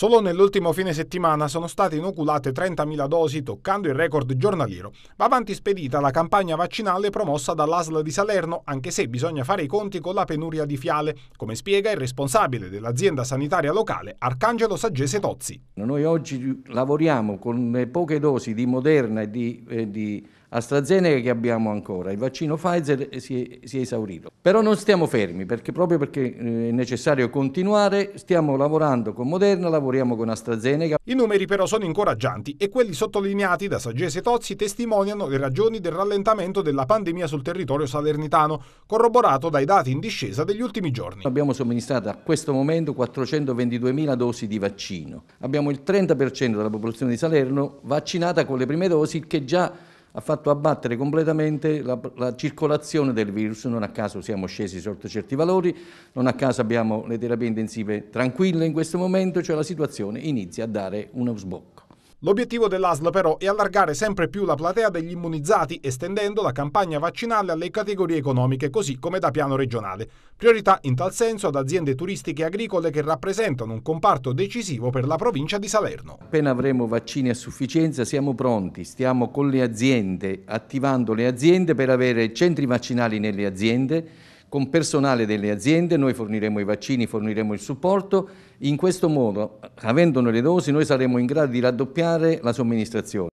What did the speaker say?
Solo nell'ultimo fine settimana sono state inoculate 30.000 dosi, toccando il record giornaliero. Va avanti spedita la campagna vaccinale promossa dall'ASL di Salerno, anche se bisogna fare i conti con la penuria di fiale, come spiega il responsabile dell'azienda sanitaria locale, Arcangelo Saggese Tozzi. Noi oggi lavoriamo con poche dosi di Moderna e di, eh, di AstraZeneca che abbiamo ancora, il vaccino Pfizer si è, si è esaurito. Però non stiamo fermi, perché proprio perché eh, è necessario continuare, stiamo lavorando con Moderna, lavoriamo con AstraZeneca. I numeri però sono incoraggianti e quelli sottolineati da Saggese Tozzi testimoniano le ragioni del rallentamento della pandemia sul territorio salernitano, corroborato dai dati in discesa degli ultimi giorni. Abbiamo somministrato a questo momento 422.000 dosi di vaccino. Abbiamo il 30% della popolazione di Salerno vaccinata con le prime dosi che già ha fatto abbattere completamente la, la, circolazione del virus, non a caso siamo scesi sotto certi valori, non a caso abbiamo le terapie intensive tranquille in questo momento, cioè la situazione inizia a dare uno sbocco. L'obiettivo dell'ASL però è allargare sempre più la platea degli immunizzati estendendo la campagna vaccinale alle categorie economiche così come da piano regionale. Priorità in tal senso ad aziende turistiche e agricole che rappresentano un comparto decisivo per la provincia di Salerno. Appena avremo vaccini a sufficienza siamo pronti, stiamo con le aziende, attivando le aziende per avere centri vaccinali nelle aziende con personale delle aziende noi forniremo i vaccini, forniremo il supporto. In questo modo, avendone le dosi, noi saremo in grado di raddoppiare la somministrazione.